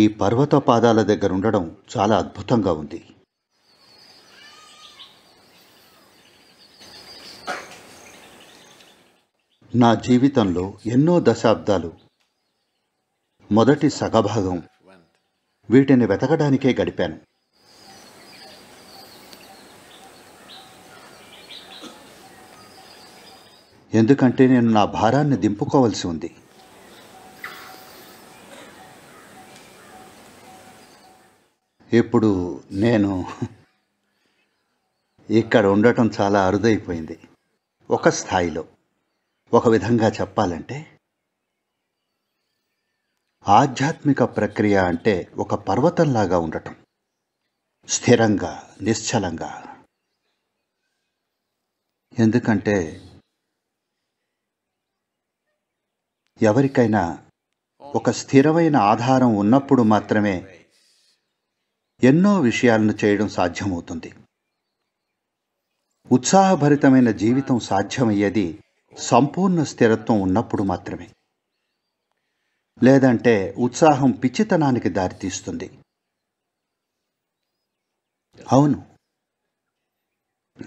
ఈ పర్వత పాదాల దగ్గర ఉండడం చాలా అద్భుతంగా ఉంది నా జీవితంలో ఎన్నో దశాబ్దాలు మొదటి సగభాగం వీటిని వెతకడానికే గడిపాను ఎందుకంటే నేను నా భారాన్ని దింపుకోవలసి ఉంది ఇప్పుడు నేను ఇక్కడ ఉండటం చాలా అరుదైపోయింది ఒక స్థాయిలో ఒక విధంగా చెప్పాలంటే ఆధ్యాత్మిక ప్రక్రియ అంటే ఒక పర్వతంలాగా ఉండటం స్థిరంగా నిశ్చలంగా ఎందుకంటే ఎవరికైనా ఒక స్థిరమైన ఆధారం ఉన్నప్పుడు మాత్రమే ఎన్నో విషయాలను చేయడం సాధ్యమవుతుంది ఉత్సాహభరితమైన జీవితం సాధ్యమయ్యేది సంపూర్ణ స్థిరత్వం ఉన్నప్పుడు మాత్రమే లేదంటే ఉత్సాహం పిచ్చితనానికి దారితీస్తుంది అవును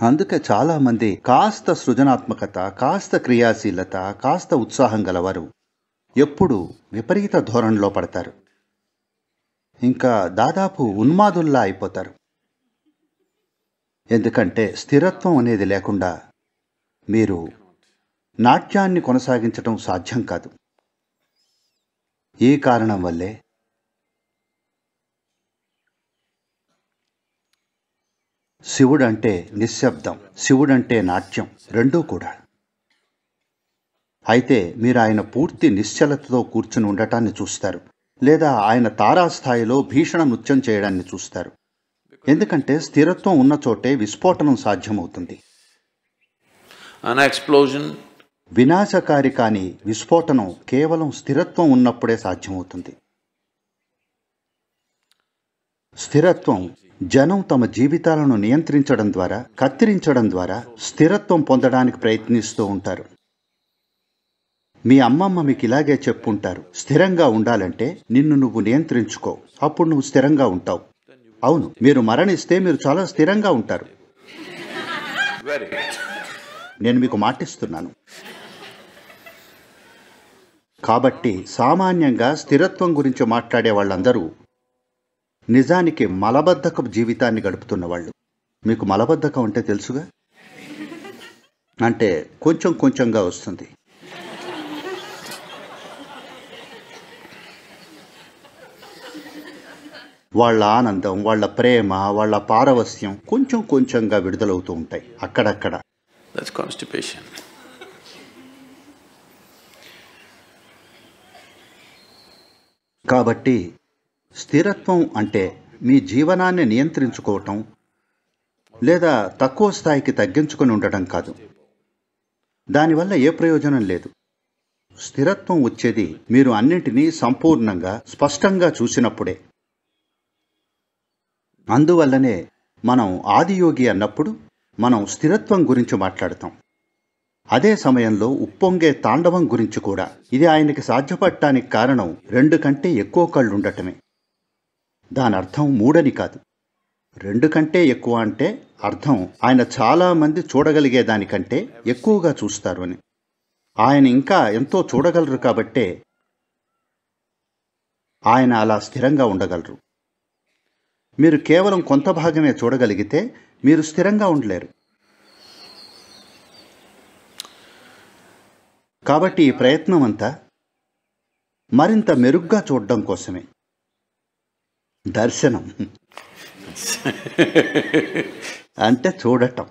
అందుకే చాలామంది కాస్త సృజనాత్మకత కాస్త క్రియాశీలత కాస్త ఉత్సాహం గలవారు ఎప్పుడు విపరీత ధోరణిలో పడతారు ఇంకా దాదాపు ఉన్మాదుల్లా అయిపోతారు ఎందుకంటే స్థిరత్వం అనేది లేకుండా మీరు నాట్యాన్ని కొనసాగించడం సాధ్యం కాదు ఈ కారణం వల్లే శివుడంటే నిశ్శబ్దం శివుడంటే నాట్యం రెండూ కూడా అయితే మీరు ఆయన పూర్తి నిశ్చలతతో కూర్చుని ఉండటాన్ని చూస్తారు లేదా ఆయన తారాస్థాయిలో భీషణ నృత్యం చేయడాన్ని చూస్తారు ఎందుకంటే స్థిరత్వం ఉన్న చోటే విస్ఫోటనం సాధ్యమవుతుంది ఎక్స్ప్లోజన్ వినాశకారి కాని విస్ఫోటనం కేవలం స్థిరత్వం ఉన్నప్పుడే సాధ్యమవుతుంది స్థిరత్వం జనం తమ జీవితాలను నియంత్రించడం ద్వారా కత్తిరించడం ద్వారా స్థిరత్వం పొందడానికి ప్రయత్నిస్తూ ఉంటారు మీ అమ్మమ్మ మీకు ఇలాగే చెప్పుంటారు స్థిరంగా ఉండాలంటే నిన్ను నువ్వు నియంత్రించుకో అప్పుడు నువ్వు స్థిరంగా ఉంటావు అవును మీరు మరణిస్తే మీరు చాలా స్థిరంగా ఉంటారు నేను మీకు మాటిస్తున్నాను కాబట్టి సామాన్యంగా స్థిరత్వం గురించి మాట్లాడే వాళ్ళందరూ నిజానికి మలబద్ధక జీవితాన్ని గడుపుతున్న వాళ్ళు మీకు మలబద్ధకం అంటే తెలుసుగా అంటే కొంచెం కొంచెంగా వస్తుంది వాళ్ళ ఆనందం వాళ్ళ ప్రేమ వాళ్ళ పారవస్యం కొంచెం కొంచెంగా విడుదలవుతూ ఉంటాయి అక్కడక్కడ కాబట్టి స్థిరత్వం అంటే మీ జీవనాన్ని నియంత్రించుకోవటం లేదా తక్కువ స్థాయికి తగ్గించుకొని ఉండటం కాదు దానివల్ల ఏ ప్రయోజనం లేదు స్థిరత్వం వచ్చేది మీరు అన్నింటినీ సంపూర్ణంగా స్పష్టంగా చూసినప్పుడే అందువల్లనే మనం ఆదియోగి అన్నప్పుడు మనం స్థిరత్వం గురించి మాట్లాడతాం అదే సమయంలో ఉప్పొంగే తాండవం గురించి కూడా ఇది ఆయనకి సాధ్యపడటానికి కారణం రెండు కంటే ఎక్కువ కళ్ళుండటమే దానర్థం మూడని కాదు రెండు కంటే ఎక్కువ అంటే అర్థం ఆయన చాలామంది చూడగలిగే దానికంటే ఎక్కువగా చూస్తారు అని ఆయన ఇంకా ఎంతో చూడగలరు కాబట్టే ఆయన అలా స్థిరంగా ఉండగలరు మీరు కేవలం కొంత భాగమే చూడగలిగితే మీరు స్థిరంగా ఉండలేరు కాబట్టి ఈ ప్రయత్నం అంతా మరింత మెరుగ్గా చూడడం కోసమే దర్శనం అంటే చూడటం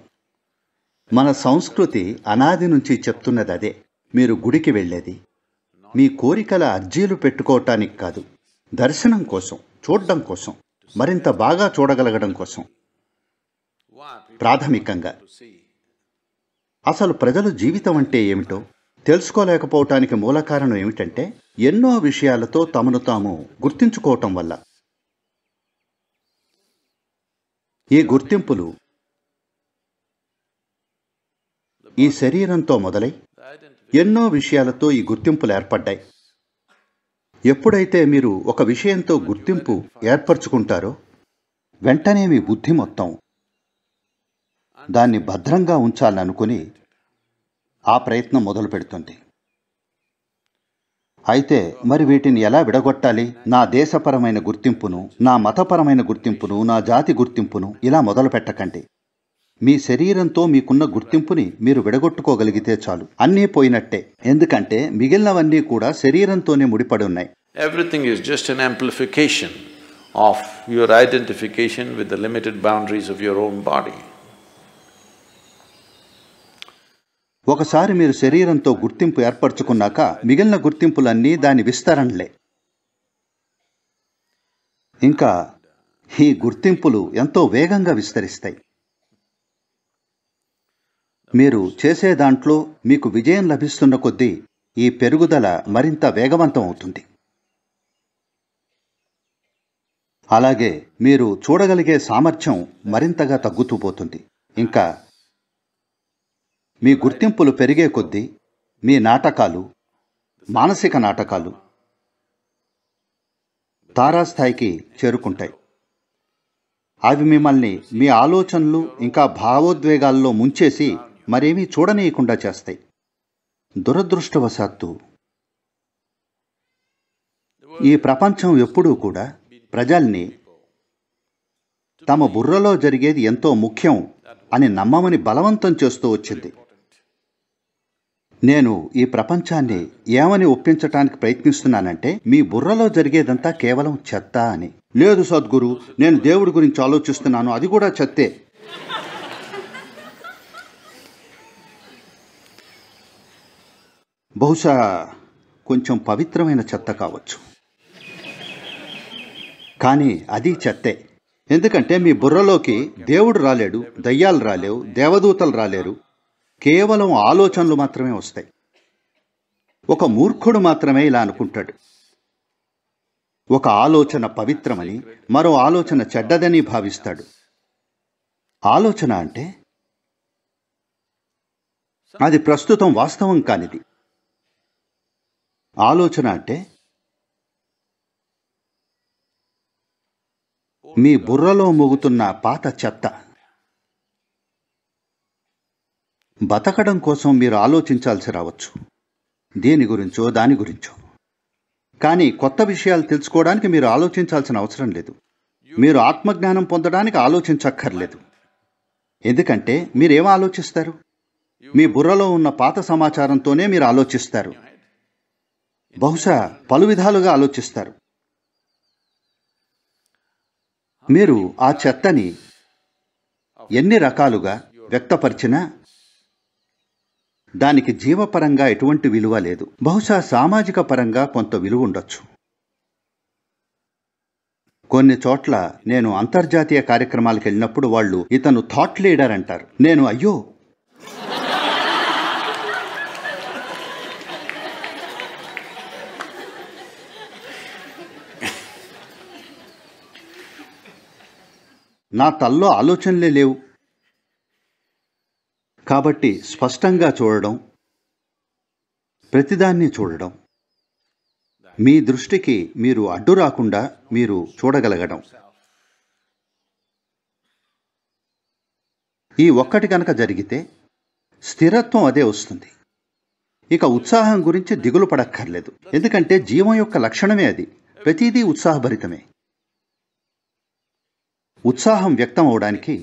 మన సంస్కృతి అనాది నుంచి చెప్తున్నది అదే మీరు గుడికి వెళ్ళేది మీ కోరికల అర్జీలు పెట్టుకోవటానికి కాదు దర్శనం కోసం చూడడం కోసం మరింత బాగా చూడగలగడం కోసం ప్రాథమికంగా అసలు ప్రజలు జీవితం అంటే ఏమిటో తెలుసుకోలేకపోవటానికి మూల కారణం ఏమిటంటే ఎన్నో విషయాలతో తమను తాము గుర్తించుకోవటం వల్ల ఈ గుర్తింపులు ఈ శరీరంతో మొదలై ఎన్నో విషయాలతో ఈ గుర్తింపులు ఏర్పడ్డాయి ఎప్పుడైతే మీరు ఒక విషయంతో గుర్తింపు ఏర్పరచుకుంటారో వెంటనే మీ బుద్ధి మొత్తం దాన్ని భద్రంగా ఉంచాలనుకుని ఆ ప్రయత్నం మొదలు పెడుతుంది అయితే మరి వీటిని ఎలా విడగొట్టాలి నా దేశపరమైన గుర్తింపును నా మతపరమైన గుర్తింపును నా జాతి గుర్తింపును ఇలా మొదలు పెట్టకండి మీ శరీరంతో మీకున్న గుర్తింపుని మీరు విడగొట్టుకోగలిగితే చాలు అన్నీ పోయినట్టే ఎందుకంటే మిగిలినవన్నీ కూడా శరీరంతోనే ముడిపడి ఉన్నాయి everything is just an amplification of your identification with the limited boundaries of your own body ఒకసారి మీరు శరీరంతో గుర్తింపు ఏర్పరచుకున్నాక మిగిలిన గుర్తింపులన్నీ దాని విస్తరణలే ఇంకా ఈ గుర్తింపులు ఎంతో వేగంగా విస్తరిస్తాయి మీరు చేసే దాంట్లో మీకు విజయం లభిస్తున్న కొద్దీ ఈ పెరుగుదల మరింత వేగవంతం అవుతుంది అలాగే మీరు చూడగలిగే సామర్థ్యం మరింతగా తగ్గుతూ పోతుంది ఇంకా మీ గుర్తింపులు పెరిగే కొద్దీ మీ నాటకాలు మానసిక నాటకాలు తారాస్థాయికి చేరుకుంటాయి అవి మిమ్మల్ని మీ ఆలోచనలు ఇంకా భావోద్వేగాల్లో ముంచేసి మరేమీ చూడనీయకుండా చేస్తాయి దురదృష్టవశాత్తు ఈ ప్రపంచం ఎప్పుడూ కూడా ప్రజల్ని తమ బుర్రలో జరిగేది ఎంతో ముఖ్యం అని నమ్మమని బలవంతం చేస్తూ వచ్చింది నేను ఈ ప్రపంచాన్ని ఏమని ఒప్పించటానికి ప్రయత్నిస్తున్నానంటే మీ బుర్రలో జరిగేదంతా కేవలం చెత్త అని లేదు సద్గురు నేను దేవుడి గురించి ఆలోచిస్తున్నాను అది కూడా చెత్తే బహుశా కొంచెం పవిత్రమైన చెత్త కావచ్చు కానీ అది చెత్తే ఎందుకంటే మీ బుర్రలోకి దేవుడు రాలేడు దయ్యాలు రాలేవు దేవదూతలు రాలేరు కేవలం ఆలోచనలు మాత్రమే వస్తాయి ఒక మూర్ఖుడు మాత్రమే ఇలా అనుకుంటాడు ఒక ఆలోచన పవిత్రమని మరో ఆలోచన చెడ్డదని భావిస్తాడు ఆలోచన అంటే అది ప్రస్తుతం వాస్తవం కానిది ఆలోచన అంటే మీ బుర్రలో మోగుతున్న పాత చెత్త బతకడం కోసం మీరు ఆలోచించాల్సి రావచ్చు దేని గురించో దాని గురించో కానీ కొత్త విషయాలు తెలుసుకోవడానికి మీరు ఆలోచించాల్సిన అవసరం లేదు మీరు ఆత్మజ్ఞానం పొందడానికి ఆలోచించక్కర్లేదు ఎందుకంటే మీరేం ఆలోచిస్తారు మీ బుర్రలో ఉన్న పాత సమాచారంతోనే మీరు ఆలోచిస్తారు బహుశా పలు విధాలుగా ఆలోచిస్తారు మీరు ఆ చెత్తని ఎన్ని రకాలుగా వ్యక్తపరిచినా దానికి జీవపరంగా ఎటువంటి విలువ లేదు బహుశా సామాజిక పరంగా కొంత విలువ ఉండొచ్చు కొన్ని చోట్ల నేను అంతర్జాతీయ కార్యక్రమాలకు వెళ్ళినప్పుడు వాళ్ళు ఇతను థాట్ లీడర్ అంటారు నేను అయ్యో నా తల్లో ఆలోచనలే లేవు కాబట్టి స్పష్టంగా చూడడం ప్రతిదాన్ని చూడడం మీ దృష్టికి మీరు అడ్డు రాకుండా మీరు చూడగలగడం ఈ ఒక్కటి కనుక జరిగితే స్థిరత్వం అదే వస్తుంది ఇక ఉత్సాహం గురించి దిగులు పడక్కర్లేదు ఎందుకంటే జీవం యొక్క లక్షణమే అది ప్రతిదీ ఉత్సాహభరితమే ఉత్సాహం వ్యక్తం అవడానికి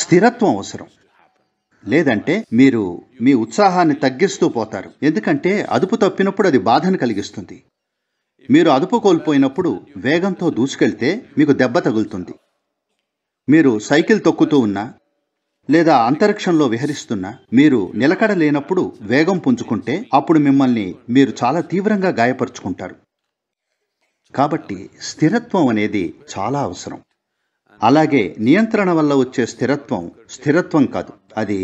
స్థిరత్వం అవసరం లేదంటే మీరు మీ ఉత్సాహాన్ని తగ్గిస్తూ పోతారు ఎందుకంటే అదుపు తప్పినప్పుడు అది బాధను కలిగిస్తుంది మీరు అదుపు కోల్పోయినప్పుడు వేగంతో దూసుకెళ్తే మీకు దెబ్బ తగులుతుంది మీరు సైకిల్ తొక్కుతూ ఉన్నా లేదా అంతరిక్షంలో విహరిస్తున్నా మీరు నిలకడ లేనప్పుడు వేగం పుంజుకుంటే అప్పుడు మిమ్మల్ని మీరు చాలా తీవ్రంగా గాయపరుచుకుంటారు కాబట్టి స్థిరత్వం అనేది చాలా అవసరం అలాగే నియంత్రణ వల్ల వచ్చే స్థిరత్వం స్థిరత్వం కాదు అది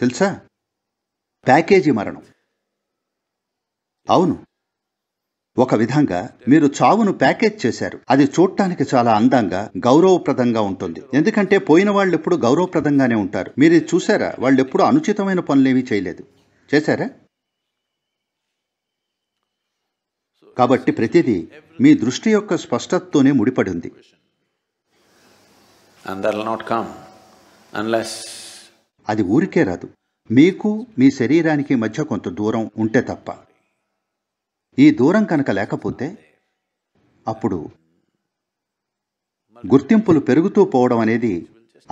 తెలుసా ప్యాకేజీ మరణం అవును ఒక విధంగా మీరు చావును ప్యాకేజ్ చేశారు అది చూడటానికి చాలా అందంగా గౌరవప్రదంగా ఉంటుంది ఎందుకంటే పోయిన వాళ్ళు ఎప్పుడు గౌరవప్రదంగానే ఉంటారు మీరు చూసారా వాళ్ళు ఎప్పుడు అనుచితమైన పనులేమీ చేయలేదు చేశారా కాబట్టి ప్రతిదీ మీ దృష్టి యొక్క స్పష్టతతోనే ముడిపడి ఉంది అది ఊరికే రాదు మీకు మీ శరీరానికి మధ్య కొంత దూరం ఉంటే తప్ప ఈ దూరం కనుక లేకపోతే అప్పుడు గుర్తింపులు పెరుగుతూ పోవడం అనేది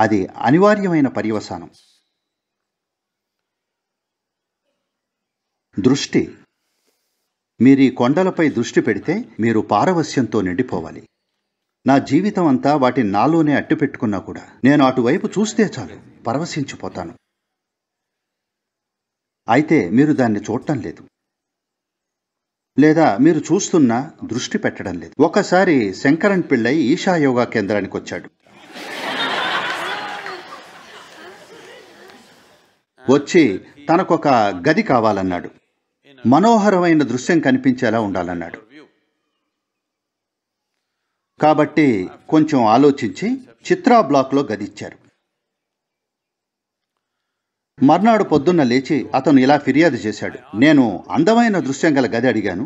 అది అనివార్యమైన పర్యవసానం దృష్టి మీరు ఈ కొండలపై దృష్టి పెడితే మీరు పారవస్యంతో నిండిపోవాలి నా జీవితం అంతా వాటిని నాలోనే అట్టిపెట్టుకున్నా కూడా నేను అటువైపు చూస్తే చాలు పరవశించిపోతాను అయితే మీరు దాన్ని చూడటం లేదు లేదా మీరు చూస్తున్నా దృష్టి పెట్టడం లేదు ఒకసారి శంకరన్ పిళ్ళై ఈషా యోగా కేంద్రానికి వచ్చాడు వచ్చి తనకొక గది కావాలన్నాడు మనోహరమైన దృశ్యం కనిపించేలా ఉండాలన్నాడు కాబట్టి కొంచెం ఆలోచించి చిత్రా బ్లాక్లో గదిచ్చారు మర్నాడు పొద్దున్న లేచి అతను ఇలా ఫిర్యాదు చేశాడు నేను అందమైన దృశ్యం గల గది అడిగాను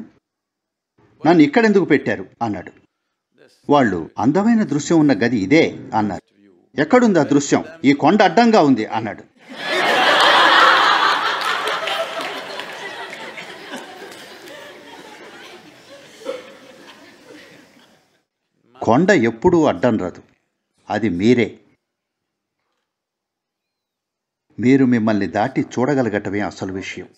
నన్ను ఇక్కడెందుకు పెట్టారు అన్నాడు వాళ్ళు అందమైన దృశ్యం ఉన్న గది ఇదే అన్నారు ఎక్కడుంది ఆ దృశ్యం ఈ కొండ అడ్డంగా ఉంది అన్నాడు కొండ ఎప్పుడూ అడ్డం రాదు అది మీరే మీరు మిమ్మల్ని దాటి చూడగలగటమే అసలు విషయం